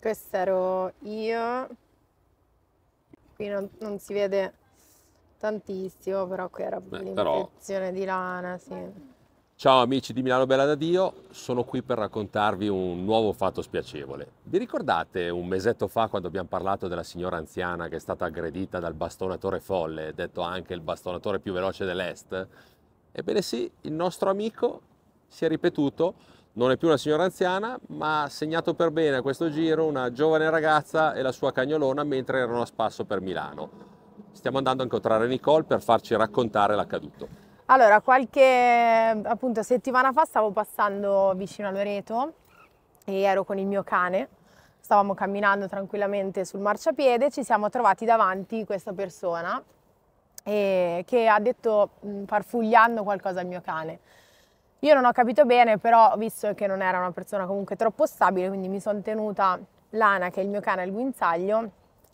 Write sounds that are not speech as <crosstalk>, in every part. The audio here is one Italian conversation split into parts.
Questo ero io. Qui non, non si vede tantissimo, però qui era Beh, però... di lana, sì. Ciao amici di Milano Bella da Dio, sono qui per raccontarvi un nuovo fatto spiacevole. Vi ricordate un mesetto fa quando abbiamo parlato della signora anziana che è stata aggredita dal bastonatore folle, detto anche il bastonatore più veloce dell'Est? Ebbene sì, il nostro amico si è ripetuto non è più una signora anziana, ma ha segnato per bene a questo giro una giovane ragazza e la sua cagnolona mentre erano a spasso per Milano. Stiamo andando a incontrare Nicole per farci raccontare l'accaduto. Allora, qualche appunto, settimana fa stavo passando vicino a Loreto e ero con il mio cane. Stavamo camminando tranquillamente sul marciapiede, e ci siamo trovati davanti questa persona eh, che ha detto mm, farfugliando qualcosa al mio cane. Io non ho capito bene, però visto che non era una persona comunque troppo stabile, quindi mi sono tenuta Lana, che è il mio cane al guinzaglio,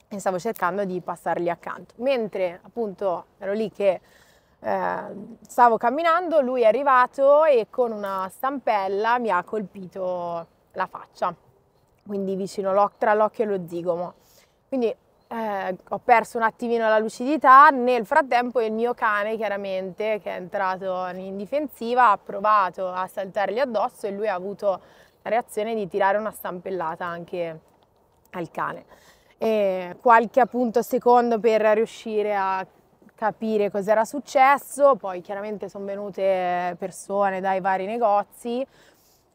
e stavo cercando di passargli accanto. Mentre appunto ero lì che eh, stavo camminando, lui è arrivato e con una stampella mi ha colpito la faccia, quindi vicino tra l'occhio e lo zigomo. Quindi eh, ho perso un attimino la lucidità, nel frattempo il mio cane chiaramente che è entrato in difensiva ha provato a saltargli addosso e lui ha avuto la reazione di tirare una stampellata anche al cane. E qualche appunto secondo per riuscire a capire cos'era successo, poi chiaramente sono venute persone dai vari negozi,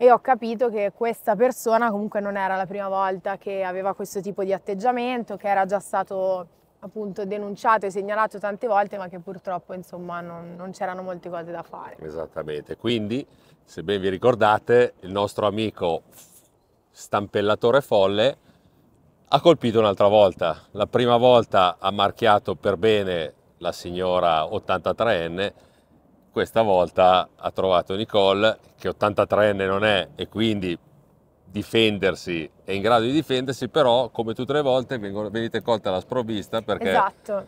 e ho capito che questa persona comunque non era la prima volta che aveva questo tipo di atteggiamento, che era già stato appunto denunciato e segnalato tante volte, ma che purtroppo insomma non, non c'erano molte cose da fare. Esattamente, quindi se ben vi ricordate il nostro amico stampellatore folle ha colpito un'altra volta. La prima volta ha marchiato per bene la signora 83enne questa volta ha trovato Nicole che 83enne non è e quindi difendersi, è in grado di difendersi, però come tutte le volte vengono, venite colte alla sprovvista perché... Esatto,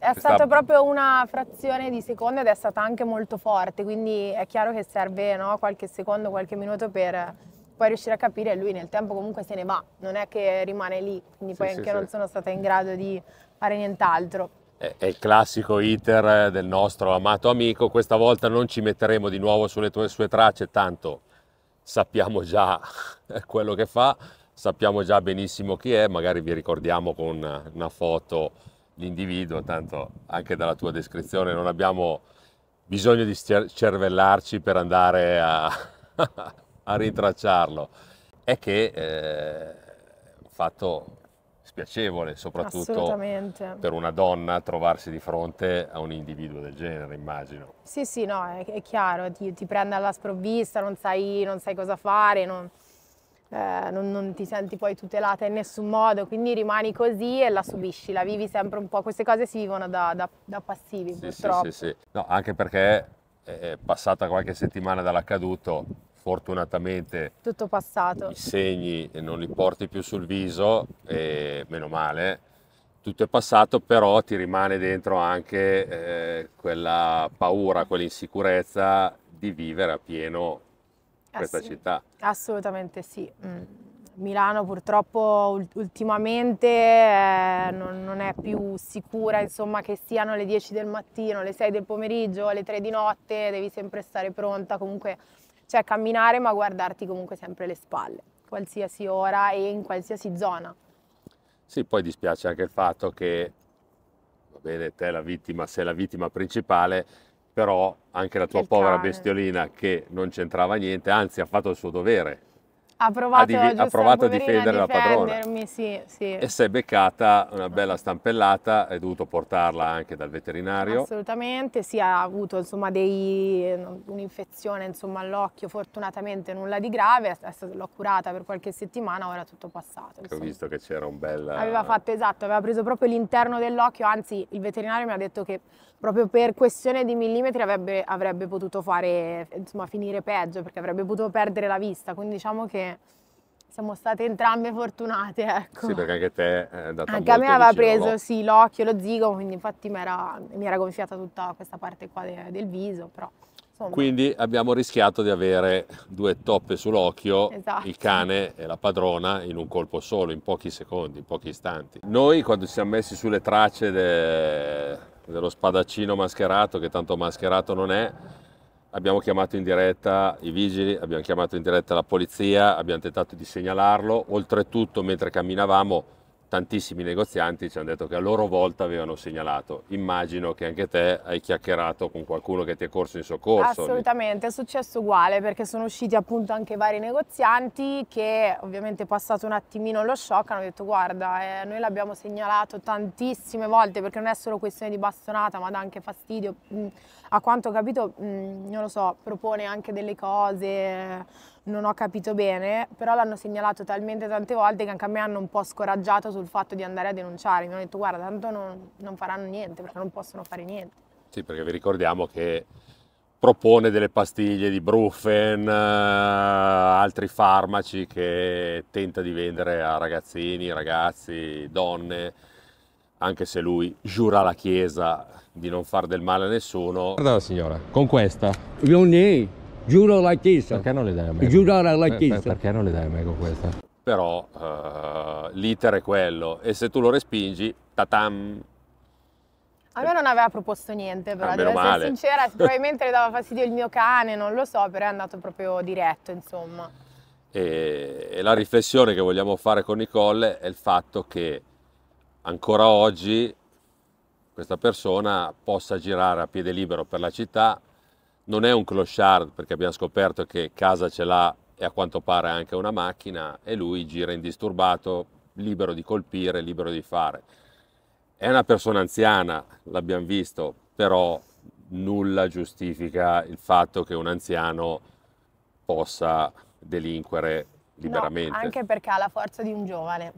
è stata proprio una frazione di secondo ed è stata anche molto forte, quindi è chiaro che serve no, qualche secondo, qualche minuto per poi riuscire a capire lui nel tempo comunque se ne va, non è che rimane lì, quindi sì, poi sì, anche io non sono stata in grado di fare nient'altro è il classico iter eh, del nostro amato amico, questa volta non ci metteremo di nuovo sulle tue, sue tracce, tanto sappiamo già <laughs> quello che fa, sappiamo già benissimo chi è, magari vi ricordiamo con una foto l'individuo, tanto anche dalla tua descrizione non abbiamo bisogno di cervellarci per andare a, <laughs> a rintracciarlo. È che eh, fatto spiacevole, soprattutto per una donna trovarsi di fronte a un individuo del genere, immagino. Sì, sì, no, è, è chiaro, ti, ti, prende alla sprovvista, non sai, non sai cosa fare, non, eh, non, non, ti senti poi tutelata in nessun modo, quindi rimani così e la subisci, la vivi sempre un po'. Queste cose si vivono da, da, da passivi, sì, purtroppo. Sì, sì, sì. No, anche perché è passata qualche settimana dall'accaduto fortunatamente tutto passato. I segni non li porti più sul viso e meno male. Tutto è passato, però ti rimane dentro anche eh, quella paura, quell'insicurezza di vivere a pieno ah, questa sì. città. Assolutamente sì. Mm. Milano purtroppo ultimamente eh, non, non, è più sicura, insomma, che siano le 10 del mattino, le 6 del pomeriggio, le 3 di notte, devi sempre stare pronta, comunque cioè camminare ma guardarti comunque sempre le spalle, qualsiasi ora e in qualsiasi zona. Sì, poi dispiace anche il fatto che, va bene, te la vittima, sei la vittima principale, però anche la tua povera cane. bestiolina che non c'entrava niente, anzi ha fatto il suo dovere, ha provato, a, div- ha provato a difendere la padrona sì, sì. e si è beccata una bella stampellata, hai dovuto portarla anche dal veterinario? Assolutamente, sì, ha avuto insomma, un'infezione all'occhio, fortunatamente nulla di grave, l'ho curata per qualche settimana, ora è tutto passato. Ho visto che c'era un bel... Aveva fatto esatto, aveva preso proprio l'interno dell'occhio, anzi il veterinario mi ha detto che proprio per questione di millimetri avrebbe, avrebbe potuto fare, insomma, finire peggio perché avrebbe potuto perdere la vista, quindi diciamo che siamo state entrambe fortunate, ecco. Sì, perché anche te eh, è data Anche a me aveva vicino, preso, no? sì, l'occhio, lo zigomo, quindi infatti m'era, mi era gonfiata tutta questa parte qua de, del viso, però... Insomma. Quindi abbiamo rischiato di avere due toppe sull'occhio, esatto. il cane e la padrona, in un colpo solo, in pochi secondi, in pochi istanti. Noi quando ci siamo messi sulle tracce de, dello spadaccino mascherato, che tanto mascherato non è, abbiamo chiamato in diretta i vigili, abbiamo chiamato in diretta la polizia, abbiamo tentato di segnalarlo, oltretutto mentre camminavamo tantissimi negozianti ci hanno detto che a loro volta avevano segnalato. Immagino che anche te hai chiacchierato con qualcuno che ti è corso in soccorso. Assolutamente, è successo uguale perché sono usciti appunto anche vari negozianti che ovviamente passato un attimino lo shock hanno detto guarda eh, noi l'abbiamo segnalato tantissime volte perché non è solo questione di bastonata ma dà anche fastidio. A quanto ho capito, non lo so, propone anche delle cose non ho capito bene, però l'hanno segnalato talmente tante volte che anche a me hanno un po' scoraggiato sul fatto di andare a denunciare. Mi hanno detto guarda, tanto non, non faranno niente perché non possono fare niente. Sì, perché vi ricordiamo che propone delle pastiglie di Brufen, eh, altri farmaci che tenta di vendere a ragazzini, ragazzi, donne, anche se lui giura alla Chiesa di non far del male a nessuno. Guarda la signora, con questa. Vionni, Giuro la Chiesa. Perché non le dai a me? Giuro alla Chiesa. perché non le dai a me con questa? Però uh, l'iter è quello e se tu lo respingi, tatam. A me non aveva proposto niente, però ah, devo essere sincera, <laughs> probabilmente le dava fastidio il mio cane, non lo so, però è andato proprio diretto, insomma. E, e la riflessione che vogliamo fare con Nicole è il fatto che ancora oggi questa persona possa girare a piede libero per la città non è un clochard perché abbiamo scoperto che casa ce l'ha e a quanto pare anche una macchina e lui gira indisturbato, libero di colpire, libero di fare. È una persona anziana, l'abbiamo visto, però nulla giustifica il fatto che un anziano possa delinquere liberamente. No, anche perché ha la forza di un giovane.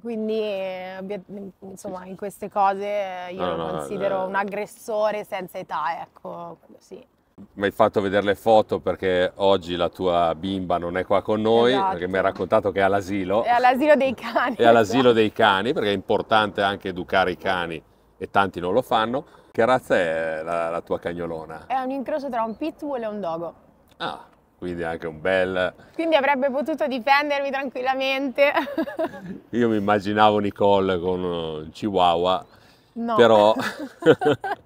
Quindi, eh, insomma, in queste cose eh, io no, lo no, considero eh. un aggressore senza età, ecco, sì mi hai fatto vedere le foto perché oggi la tua bimba non è qua con noi, esatto. perché mi ha raccontato che è all'asilo. È all'asilo dei cani. È all'asilo dei cani, perché è importante anche educare i cani e tanti non lo fanno. Che razza è la, la tua cagnolona? È un incrocio tra un pitbull e un dogo. Ah, quindi anche un bel... Quindi avrebbe potuto difendermi tranquillamente. Io mi immaginavo Nicole con un chihuahua No. Però <laughs>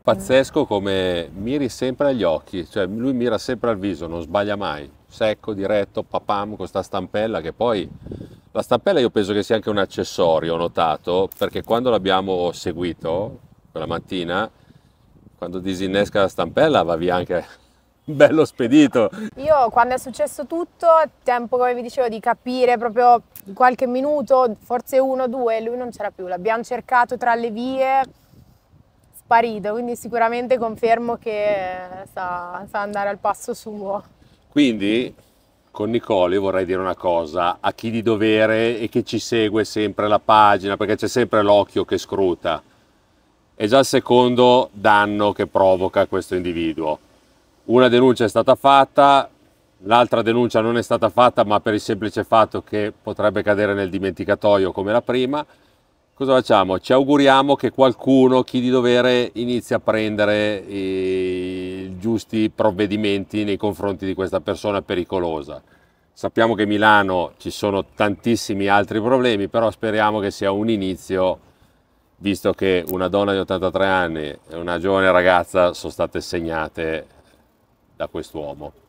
pazzesco come miri sempre agli occhi, cioè lui mira sempre al viso, non sbaglia mai, secco, diretto, papam, con questa stampella che poi... La stampella io penso che sia anche un accessorio, ho notato, perché quando l'abbiamo seguito quella mattina, quando disinnesca la stampella va via anche bello spedito. Io quando è successo tutto, tempo come vi dicevo di capire proprio qualche minuto, forse uno, due, lui non c'era più, l'abbiamo cercato tra le vie, sparito, quindi sicuramente confermo che eh, sa, sa andare al passo suo. Quindi con Nicoli vorrei dire una cosa a chi di dovere e che ci segue sempre la pagina, perché c'è sempre l'occhio che scruta. È già il secondo danno che provoca questo individuo. Una denuncia è stata fatta, l'altra denuncia non è stata fatta ma per il semplice fatto che potrebbe cadere nel dimenticatoio come la prima. Cosa facciamo? Ci auguriamo che qualcuno, chi di dovere, inizi a prendere i eh, giusti provvedimenti nei confronti di questa persona pericolosa. Sappiamo che a Milano ci sono tantissimi altri problemi, però speriamo che sia un inizio, visto che una donna di 83 anni e una giovane ragazza sono state segnate da quest'uomo.